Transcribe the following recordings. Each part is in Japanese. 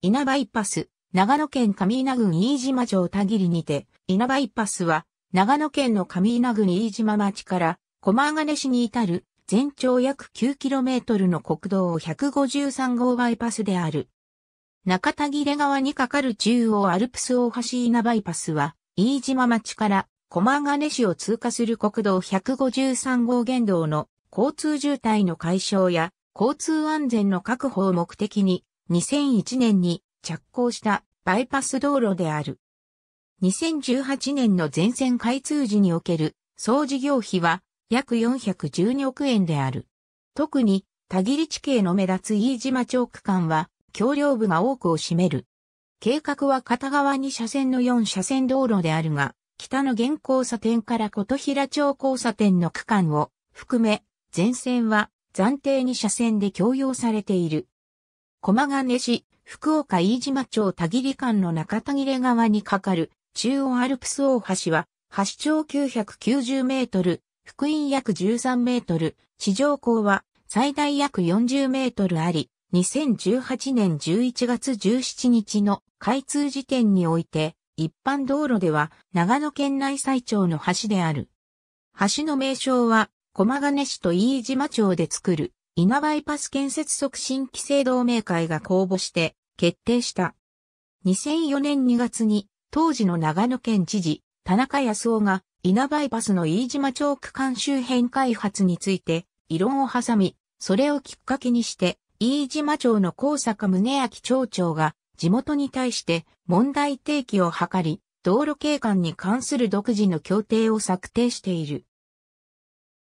稲葉イパス、長野県上稲郡飯島城田切にて、稲葉イパスは、長野県の上稲郡飯島町から駒ヶ根市に至る全長約 9km の国道153号バイパスである。中田切れ川に架かる中央アルプス大橋稲バイパスは、飯島町から駒ヶ根市を通過する国道153号原道の交通渋滞の解消や交通安全の確保を目的に2001年に着工したバイパス道路である。2018年の全線開通時における総事業費は約412億円である。特に、田切地形の目立つ飯島町区間は、橋梁部が多くを占める。計画は片側2車線の4車線道路であるが、北の現交差点から琴平町交差点の区間を含め、全線は暫定2車線で共用されている。駒ヶ根市、福岡飯島町田切間の中田切川に架かる中央アルプス大橋は、橋長990メートル、福音約13メートル、地上高は最大約40メートルあり、2018年11月17日の開通時点において、一般道路では長野県内最長の橋である。橋の名称は、駒ヶ根市と飯島町で作る稲バイパス建設促進規制同盟会が公募して決定した。2004年2月に当時の長野県知事田中康夫が稲バイパスの飯島町区間周辺開発について異論を挟み、それをきっかけにして飯島町の高坂宗明町長が地元に対して問題提起を図り、道路景観に関する独自の協定を策定している。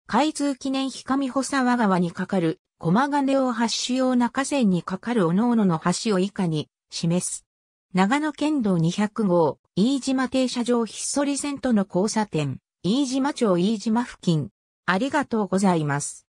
開通記念日上保和川に架かる駒金を発主要な河川に架かる各々の橋を以下に示す。長野県道200号、飯島停車場ひっそり線との交差点、飯島町飯島付近。ありがとうございます。